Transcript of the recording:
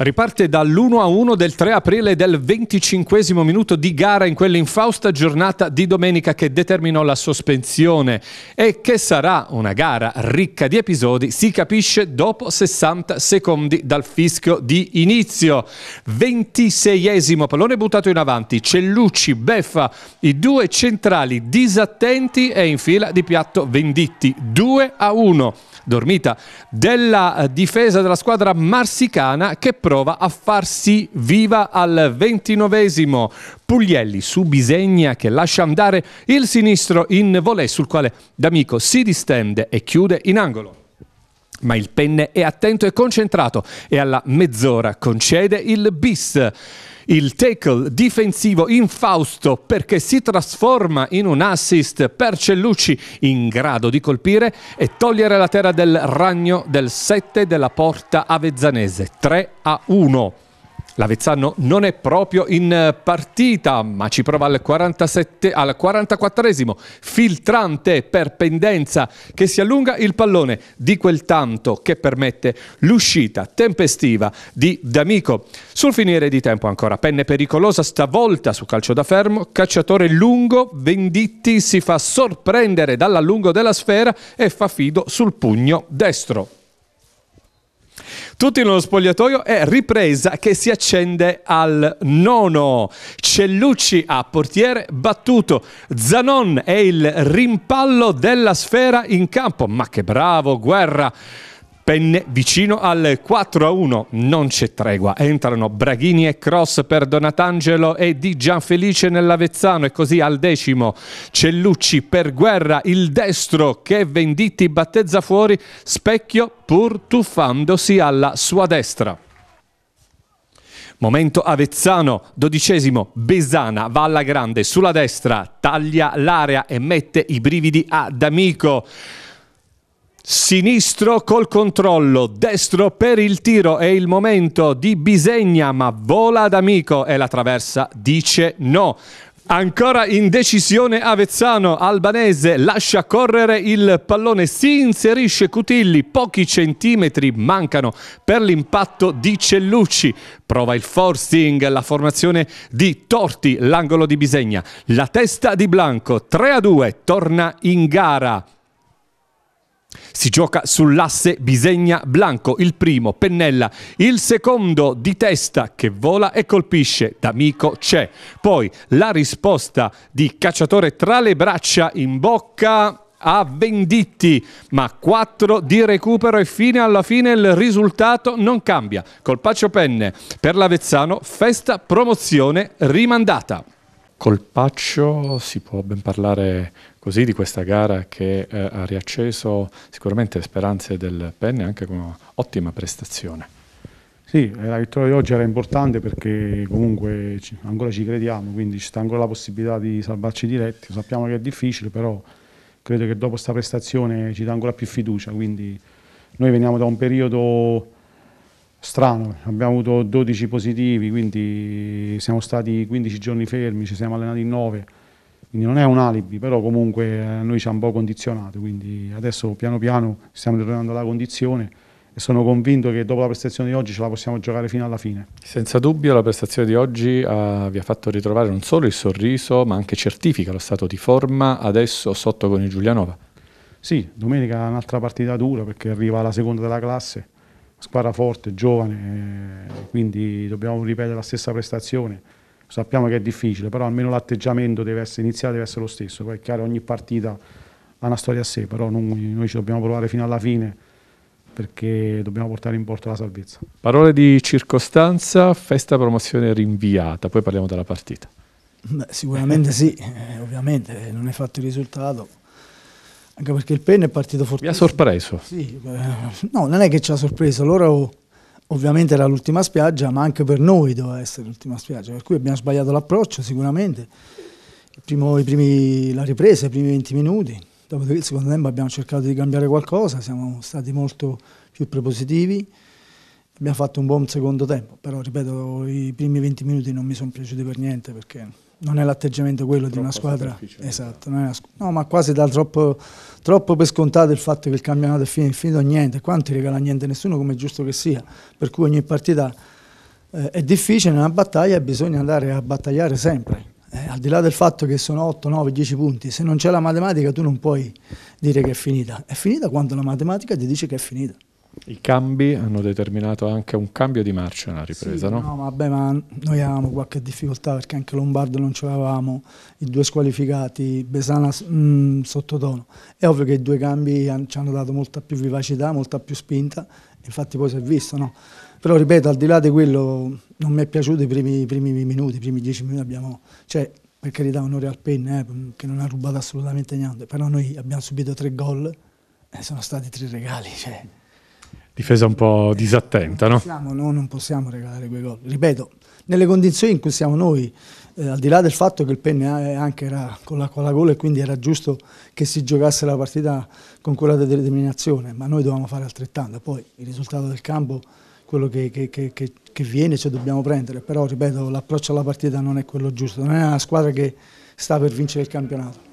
Riparte dall'1-1 a del 3 aprile del 25 minuto di gara in quell'infausta giornata di domenica che determinò la sospensione e che sarà una gara ricca di episodi, si capisce dopo 60 secondi dal fischio di inizio. 26esimo pallone buttato in avanti, Cellucci beffa i due centrali disattenti e in fila di piatto Venditti 2-1. a Dormita della difesa della squadra marsicana che prova a farsi viva al ventinovesimo. Puglielli su Bisegna che lascia andare il sinistro in volée sul quale D'Amico si distende e chiude in angolo. Ma il penne è attento e concentrato e alla mezz'ora concede il bis. Il tackle difensivo infausto perché si trasforma in un assist per Cellucci in grado di colpire e togliere la terra del ragno del 7 della porta avezzanese 3 a 1. L'Avezzano non è proprio in eh, partita, ma ci prova al, 47, al 44esimo. Filtrante per pendenza che si allunga il pallone di quel tanto che permette l'uscita tempestiva di D'Amico. Sul finire di tempo ancora, penne pericolosa stavolta su calcio da fermo, cacciatore lungo, Venditti si fa sorprendere dall'allungo della sfera e fa fido sul pugno destro. Tutti nello spogliatoio e ripresa che si accende al nono. Cellucci a portiere battuto. Zanon è il rimpallo della sfera in campo. Ma che bravo, guerra! penne vicino al 4 1. Non c'è tregua. Entrano Braghini e Cross per Donatangelo e Di Gianfelice nell'Avezzano e così al decimo Cellucci per Guerra, il destro che Venditti battezza fuori, Specchio pur tuffandosi alla sua destra. Momento Avezzano, dodicesimo, Besana va alla grande sulla destra, taglia l'area e mette i brividi ad Amico. Sinistro col controllo, destro per il tiro, è il momento di Bisegna ma vola ad amico e la traversa dice no. Ancora in decisione Avezzano, Albanese lascia correre il pallone, si inserisce Cutilli, pochi centimetri mancano per l'impatto di Cellucci. Prova il forcing, la formazione di Torti, l'angolo di Bisegna, la testa di Blanco, 3 a 2, torna in gara. Si gioca sull'asse Bisegna Blanco, il primo pennella, il secondo di testa che vola e colpisce, d'amico c'è. Poi la risposta di cacciatore tra le braccia in bocca a Venditti, ma 4 di recupero e fine alla fine il risultato non cambia. Colpaccio penne per l'Avezzano, festa promozione rimandata. Colpaccio si può ben parlare così di questa gara che eh, ha riacceso sicuramente le speranze del Penne anche con un'ottima prestazione. Sì, eh, la vittoria di oggi era importante perché comunque ancora ci crediamo, quindi ci sta ancora la possibilità di salvarci diretti, sappiamo che è difficile, però credo che dopo questa prestazione ci dà ancora più fiducia, quindi noi veniamo da un periodo strano, abbiamo avuto 12 positivi, quindi siamo stati 15 giorni fermi, ci siamo allenati in 9 quindi non è un alibi, però comunque eh, noi ci ha un po' condizionato, quindi adesso piano piano stiamo ritornando alla condizione e sono convinto che dopo la prestazione di oggi ce la possiamo giocare fino alla fine. Senza dubbio la prestazione di oggi eh, vi ha fatto ritrovare non solo il sorriso, ma anche certifica lo stato di forma adesso sotto con il Giulianova. Sì, domenica è un'altra partita dura perché arriva la seconda della classe, squadra forte, giovane, eh, quindi dobbiamo ripetere la stessa prestazione sappiamo che è difficile, però almeno l'atteggiamento deve essere iniziale, deve essere lo stesso. Poi è chiaro, ogni partita ha una storia a sé, però noi, noi ci dobbiamo provare fino alla fine perché dobbiamo portare in porto la salvezza. Parole di circostanza, festa promozione rinviata, poi parliamo della partita. Beh, sicuramente sì, eh, ovviamente eh, non è fatto il risultato, anche perché il Penne è partito fortissimo. Mi ha sorpreso. Sì, beh, no, non è che ci ha sorpreso, loro ovviamente era l'ultima spiaggia, ma anche per noi doveva essere l'ultima spiaggia, per cui abbiamo sbagliato l'approccio sicuramente, primo, primi, la ripresa, i primi 20 minuti, dopo il secondo tempo abbiamo cercato di cambiare qualcosa, siamo stati molto più propositivi, abbiamo fatto un buon secondo tempo, però ripeto, i primi 20 minuti non mi sono piaciuti per niente perché non è l'atteggiamento quello troppo di una squadra. Esatto, una no, ma quasi dà troppo, troppo, per scontato il fatto che il campionato è finito, è finito niente, quanti regala niente a nessuno come è giusto che sia, per cui ogni partita eh, è difficile, è una battaglia e bisogna andare a battagliare sempre. Eh, al di là del fatto che sono 8, 9, 10 punti, se non c'è la matematica tu non puoi dire che è finita. È finita quando la matematica ti dice che è finita. I cambi hanno determinato anche un cambio di marcia nella ripresa, sì, no? No, vabbè, ma noi avevamo qualche difficoltà perché anche Lombardo non ce l'avevamo, i due squalificati, Besana mm, sottotono. È ovvio che i due cambi han, ci hanno dato molta più vivacità, molta più spinta, infatti poi si è visto, no? Però ripeto, al di là di quello, non mi è piaciuto i primi, i primi minuti, i primi dieci minuti abbiamo... Cioè, per carità, onore al Penne, eh, mm, che non ha rubato assolutamente niente, però noi abbiamo subito tre gol e sono stati tre regali, cioè difesa un po' disattenta. No? Siamo, no? Non possiamo regalare quei gol. Ripeto, nelle condizioni in cui siamo noi, eh, al di là del fatto che il penne eh, anche era con la, con la gola e quindi era giusto che si giocasse la partita con quella determinazione, ma noi dovevamo fare altrettanto. Poi il risultato del campo, quello che, che, che, che viene, ce dobbiamo prendere, però ripeto, l'approccio alla partita non è quello giusto, non è una squadra che sta per vincere il campionato.